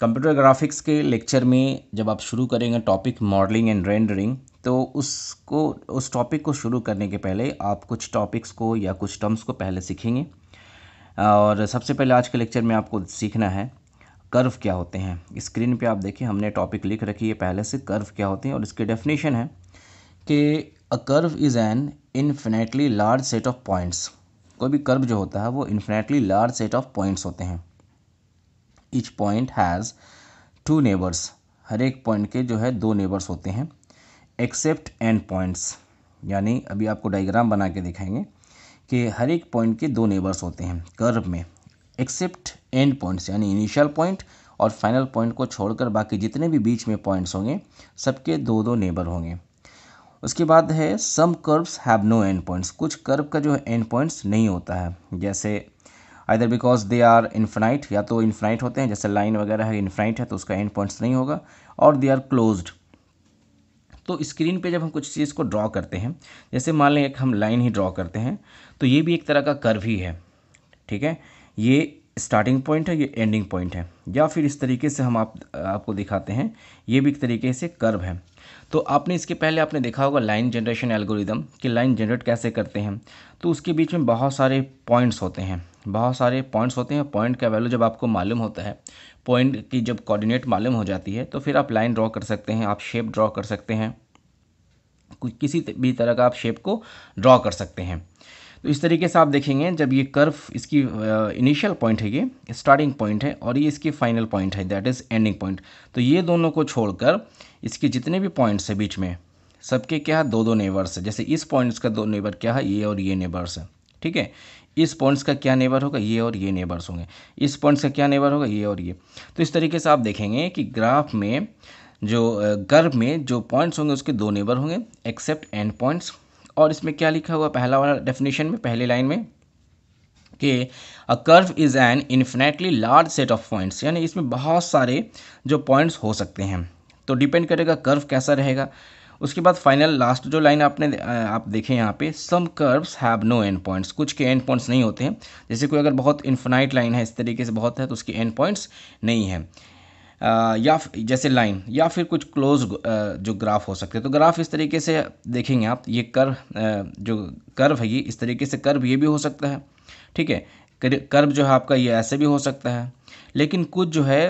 computer graphics के lecture में जब आप शुरू करेंगे टॉपिक मॉडलिंग एंड रेंडरिंग तो उसको उस टॉपिक को शुरू करने के पहले आप कुछ टॉपिक्स को या कुछ टर्म्स को पहले सीखेंगे और सबसे पहले आज के लेक्चर में आपको सीखना है कर्व क्या होते हैं स्क्रीन पे आप देखिए हमने टॉपिक लिख रखी है पहले से कर्व क्या होते हैं और इसके डेफिनेशन है कि a curve is an infinitely large set of points कोई भी कर्व जो होता है वो infinitely large set of points होते हैं each point has two neighbours हर एक पॉइंट के जो है दो नेबर्स होते हैं एक्सेप्ट एंड पॉइंट्स यानी अभी आपको डायग्राम बना के दिखाएंगे कि हर एक पॉइंट के दो नेबर्स होते हैं कर्व में एक्सेप्ट एंड पॉइंट्स यानी इनिशियल पॉइंट और फाइनल पॉइंट को छोड़कर बाकी जितने भी बीच में पॉइंट्स होंगे सबके दो दो नेबर होंगे उसके बाद है some curves have no end points कुछ कर्व का जो है एंड पॉइंट्स नहीं होता है जैसे either because they are infinite या तो इन्फिनाइट होते हैं जैसे लाइन वगैरह है इन्फिनाइट है तो उसका एंड पॉइंट्स नहीं होगा और दे आर क्लोज्ड तो स्क्रीन पे जब हम कुछ चीज़ को ड्रॉ करते हैं जैसे मान लें एक हम लाइन ही ड्रॉ करते हैं तो ये भी एक तरह का कर्व ही है ठीक है ये स्टार्टिंग पॉइंट है ये एंडिंग पॉइंट है या फिर इस तरीके से हम आप आपको दिखाते हैं ये भी एक तरीके से कर्व है तो आपने इसके पहले आपने देखा होगा लाइन जनरेशन एल्गोरिदम कि लाइन जनरेट कैसे करते हैं तो उसके बीच में बहुत सारे पॉइंट्स होते हैं बहुत सारे पॉइंट्स होते हैं पॉइंट का वैल्यू जब आपको मालूम होता है पॉइंट की जब कोऑर्डिनेट मालूम हो जाती है तो फिर आप लाइन ड्रॉ कर सकते हैं आप शेप ड्रॉ कर सकते हैं किसी भी तरह का आप शेप को ड्रॉ कर सकते हैं तो इस तरीके से आप देखेंगे जब ये कर्व इसकी इनिशियल पॉइंट है ये स्टार्टिंग पॉइंट है और ये इसकी फाइनल पॉइंट है दैट इज़ एंडिंग पॉइंट तो ये दोनों को छोड़कर इसके जितने भी पॉइंट्स हैं बीच में सबके क्या दो दो नेबर्स है जैसे इस पॉइंट्स का दो नेबर क्या है ये और ये नेबर्स है ठीक है इस पॉइंट्स का क्या नेबर होगा ये और ये नेबर्स होंगे इस पॉइंट्स का क्या नेबर होगा ये और ये तो इस तरीके से आप देखेंगे कि ग्राफ में जो गर्व में जो पॉइंट्स होंगे उसके दो नेबर होंगे एक्सेप्ट एंड पॉइंट्स और इसमें क्या लिखा हुआ पहला वाला डेफिनेशन में पहले लाइन में कि a curve is an infinitely large set of points यानी इसमें बहुत सारे जो पॉइंट्स हो सकते हैं तो डिपेंड करेगा कर्व कैसा रहेगा उसके बाद फाइनल लास्ट जो लाइन आपने आप देखें यहाँ पे some curves have no end points कुछ के एंड पॉइंट्स नहीं होते हैं जैसे कोई अगर बहुत इन्फिनाइट लाइन है इस तरीके से बहुत है तो उसके एंड पॉइंट्स नहीं है आ, या जैसे लाइन या फिर कुछ क्लोज जो ग्राफ हो सकते हैं तो ग्राफ इस तरीके से देखेंगे आप ये कर्व जो कर्व है ये इस तरीके से कर्व ये भी हो सकता है ठीक है कर्व जो है आपका ये ऐसे भी हो सकता है लेकिन कुछ जो है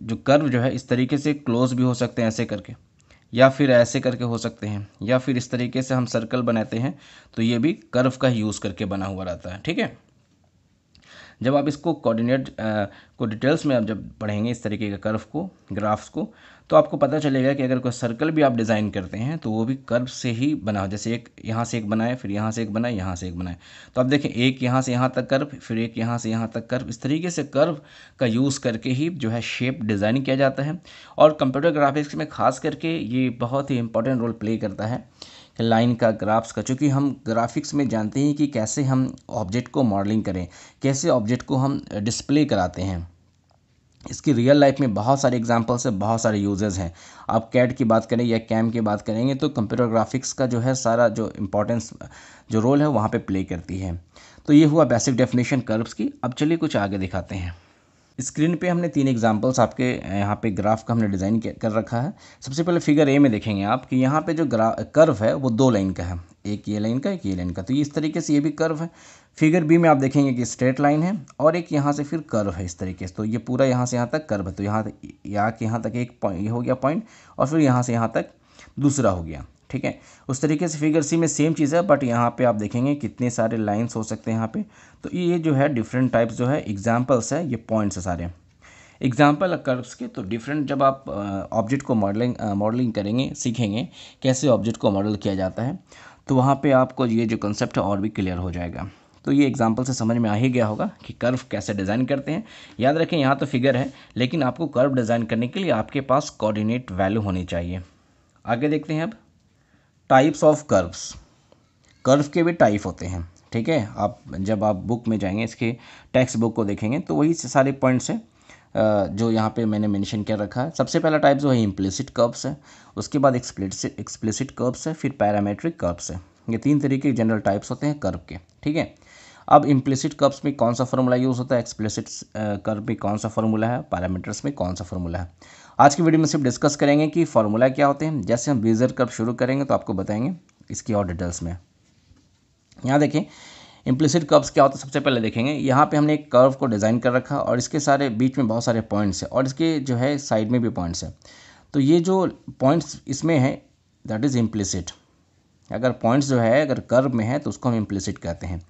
जो कर्व जो है इस तरीके से क्लोज भी हो सकते हैं ऐसे करके या फिर ऐसे करके हो सकते हैं या फिर इस तरीके से हम सर्कल बनाते हैं तो ये भी कर्व का यूज़ करके बना हुआ रहता है ठीक है जब आप इसको कोऑर्डिनेट को डिटेल्स में आप जब पढ़ेंगे इस तरीके के कर्व को ग्राफ्स को तो आपको पता चलेगा कि अगर कोई सर्कल भी आप डिज़ाइन करते हैं तो वो भी कर्व से ही बना हो जैसे एक यहाँ से एक बनाए फिर यहाँ से एक बनाए यहाँ से एक बनाए तो आप देखें एक यहाँ से यहाँ तक कर्व फिर एक यहाँ से यहाँ तक कर्व इस तरीके से कर्व का यूज़ करके ही जो है शेप डिज़ाइन किया जाता है और कंप्यूटर ग्राफिक्स में खास करके ये बहुत ही इंपॉर्टेंट रोल प्ले करता है लाइन का ग्राफ्स का चूँकि हम ग्राफिक्स में जानते हैं कि कैसे हम ऑब्जेक्ट को मॉडलिंग करें कैसे ऑब्जेक्ट को हम डिस्प्ले कराते हैं इसकी रियल लाइफ में बहुत सारे एग्जांपल्स हैं बहुत सारे यूजेस हैं आप कैड की बात करें या कैम की बात करेंगे तो कंप्यूटर ग्राफिक्स का जो है सारा जो इम्पोर्टेंस जो रोल है वहाँ पे प्ले करती है तो ये हुआ बेसिक डेफिनेशन कर्व्स की अब चलिए कुछ आगे दिखाते हैं स्क्रीन पे हमने तीन एग्जांपल्स आपके यहाँ पे ग्राफ का हमने डिज़ाइन कर रखा है सबसे पहले फिगर ए में देखेंगे आप कि यहाँ पे जो ग्रा कर्व है वो दो लाइन का है एक ये लाइन का एक ये लाइन का तो ये इस तरीके से ये भी कर्व है फिगर बी में आप देखेंगे कि स्ट्रेट लाइन है और एक यहाँ से फिर कर्व है इस तरीके से तो ये पूरा यहाँ से यहाँ तक कर्व है तो यहाँ यहाँ के यहाँ तक एक पॉइंट ये हो गया पॉइंट और फिर यहाँ से यहाँ तक दूसरा हो गया ठीक है उस तरीके से फिगर सी में सेम चीज़ है बट यहाँ पे आप देखेंगे कितने सारे लाइन्स हो सकते हैं यहाँ पे तो ये जो है डिफरेंट टाइप्स जो है एग्जाम्पल्स है ये पॉइंट्स है सारे एग्जाम्पल कर्व्स के तो डिफरेंट जब आप ऑब्जेक्ट को मॉडलिंग मॉडलिंग करेंगे सीखेंगे कैसे ऑब्जेक्ट को मॉडल किया जाता है तो वहाँ पर आपको ये जो कंसेप्ट है और भी क्लियर हो जाएगा तो ये एग्जाम्पल से समझ में आ ही गया होगा कि कर्व कैसे डिज़ाइन करते हैं याद रखें यहाँ तो फिगर है लेकिन आपको कर्व डिज़ाइन करने के लिए आपके पास कोऑर्डिनेट वैल्यू होनी चाहिए आगे देखते हैं अब टाइप्स ऑफ कर्व्स कर्व के भी टाइप होते हैं ठीक है आप जब आप बुक में जाएंगे इसके टेक्स्ट बुक को देखेंगे तो वही सारे पॉइंट्स हैं जो यहाँ पे मैंने मेंशन कर रखा है सबसे पहला टाइप जो है इम्प्लिसिट कर्व्स है उसके बाद एक्सप्लिसिट एक्सप्लिसिट कर्व्स है फिर पैरामेट्रिक कर्व्स है ये तीन तरीके के जनरल टाइप्स होते हैं कर्व के ठीक है अब इम्प्लिसिट कर्व्स में कौन सा फॉर्मूला यूज़ होता है एक्सप्लिसिट कर्व में कौन सा फॉर्मूला है पैरामीटर्स में कौन सा फॉर्मूला है आज की वीडियो में सिर्फ डिस्कस करेंगे कि फॉर्मूला क्या होते हैं जैसे हम बेजर कर्व शुरू करेंगे तो आपको बताएंगे इसकी और डिटेल्स में यहाँ देखें इम्प्लिसिट कर्व्स क्या होता है सबसे पहले देखेंगे यहाँ पे हमने एक कर्व को डिज़ाइन कर रखा और इसके सारे बीच में बहुत सारे पॉइंट्स हैं और इसके जो है साइड में भी पॉइंट्स हैं तो ये जो पॉइंट्स इसमें है दैट इज़ इम्प्लिसिट अगर पॉइंट्स जो है अगर कर्व में है तो उसको हम इम्प्लिसिट कहते हैं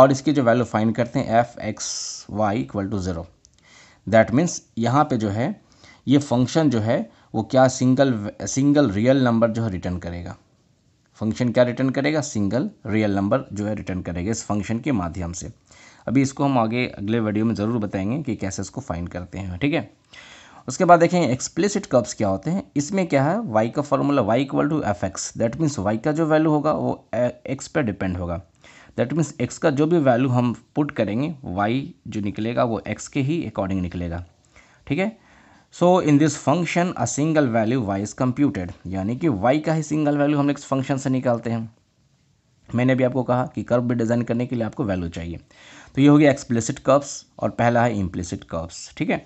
और इसकी जो वैल्यू फाइंड करते हैं F X Y equal to zero that means यहाँ पे जो है ये फंक्शन जो है वो क्या सिंगल सिंगल रियल नंबर जो है रिटर्न करेगा फंक्शन क्या रिटर्न करेगा सिंगल रियल नंबर जो है रिटर्न करेगा इस फंक्शन के माध्यम से अभी इसको हम आगे अगले वीडियो में ज़रूर बताएंगे कि कैसे इसको फाइंड करते हैं ठीक है उसके बाद देखें एक्सप्लिसिट कर्व्स क्या होते हैं इसमें क्या है वाई का formula Y equal to F X that means Y का जो वैल्यू होगा वो एक्स पर डिपेंड होगा दैट मीन्स एक्स का जो भी वैल्यू हम पुट करेंगे वाई जो निकलेगा वो एक्स के ही अकॉर्डिंग निकलेगा ठीक है so in this function a single value Y is computed यानी कि वाई का ही सिंगल वैल्यू हम इस फंक्शन से निकालते हैं मैंने भी आपको कहा कि कर्व भी डिज़ाइन करने के लिए आपको वैल्यू चाहिए तो ये हो गया एक्सप्लिसिट कर्व्स और पहला है इम्प्लिसिट कर्व्स ठीक है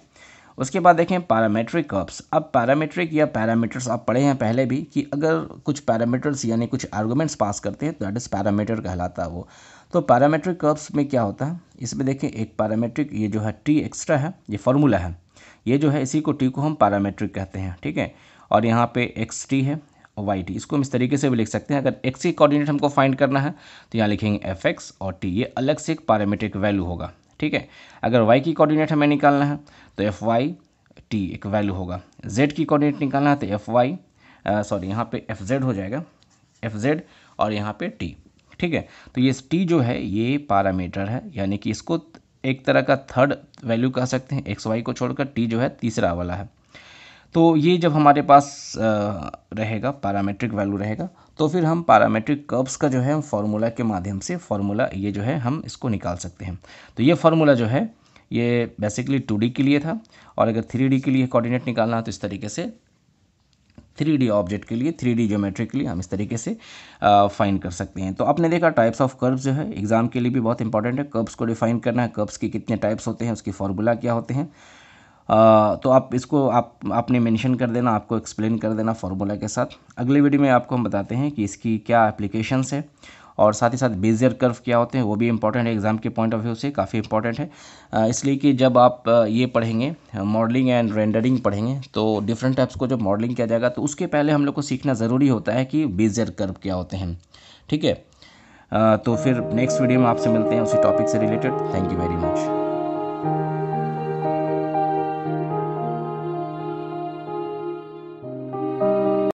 उसके बाद देखें पैरामेट्रिक कर्व्स अब पैरामेट्रिक या पैरामीटर्स आप पढ़े हैं पहले भी कि अगर कुछ पैरामीटर्स यानी कुछ आर्गूमेंट्स पास करते हैं तो दैट इज़ पैरामीटर कहलाता है वो तो पैरामेट्रिक कर्व्स में क्या होता है इसमें देखें एक पैरामेट्रिक ये जो है टी एक्स्ट्रा है ये फार्मूला है ये जो है इसी को टी को हम पैरामेट्रिक कहते हैं ठीक है और यहाँ पे एक्स टी है वाई टी इसको हम इस तरीके से भी लिख सकते हैं अगर एक्स के कोऑर्डिनेट हमको फाइंड करना है तो यहाँ लिखेंगे एफ एक्स और टी ये अलग से एक पैरामेट्रिक वैल्यू होगा ठीक है अगर वाई की कोऑर्डिनेट हमें निकालना है तो एफ वाई टी एक वैल्यू होगा जेड की कोऑर्डिनेट निकालना है तो एफ वाई सॉरी यहाँ पे एफ जेड हो जाएगा एफ जेड और यहाँ पे टी ठीक है तो ये टी जो है ये पैरामीटर है यानी कि इसको एक तरह का थर्ड वैल्यू कह सकते हैं एक्स वाई को छोड़कर टी जो है तीसरा वाला है तो ये जब हमारे पास रहेगा पैरामेट्रिक वैल्यू रहेगा तो फिर हम पैरामेट्रिक कर्व्स का जो है हम फार्मूला के माध्यम से फार्मूला ये जो है हम इसको निकाल सकते हैं तो ये फार्मूला जो है ये बेसिकली टू के लिए था और अगर थ्री के लिए कॉर्डिनेट निकालना है तो इस तरीके से थ्री ऑब्जेक्ट के लिए थ्री जोमेट्रिक के लिए हम इस तरीके से फाइंड कर सकते हैं तो आपने देखा टाइप्स ऑफ कर्ब्स जो है एग्ज़ाम के लिए भी बहुत इंपॉर्टेंट है कर्ब्स को डिफाइन करना है कर्ब्स के कितने टाइप्स होते हैं उसकी फार्मूला क्या होते हैं तो आप इसको आप आपने मेंशन कर देना आपको एक्सप्लेन कर देना फार्मूला के साथ अगले वीडियो में आपको हम बताते हैं कि इसकी क्या एप्लीकेशंस है और साथ ही साथ बेजियर कर्व क्या होते हैं वो भी इंपॉर्टेंट है एग्ज़ाम के पॉइंट ऑफ व्यू से काफ़ी इंपॉर्टेंट है इसलिए कि जब आप ये पढ़ेंगे मॉडलिंग एंड रेंडरिंग पढ़ेंगे तो डिफरेंट टाइप्स को जब मॉडलिंग किया जाएगा तो उसके पहले हम लोग को सीखना ज़रूरी होता है कि बेजियर कर्व क्या होते हैं ठीक है तो फिर नेक्स्ट वीडियो में आपसे मिलते हैं उसी टॉपिक से related thank you very much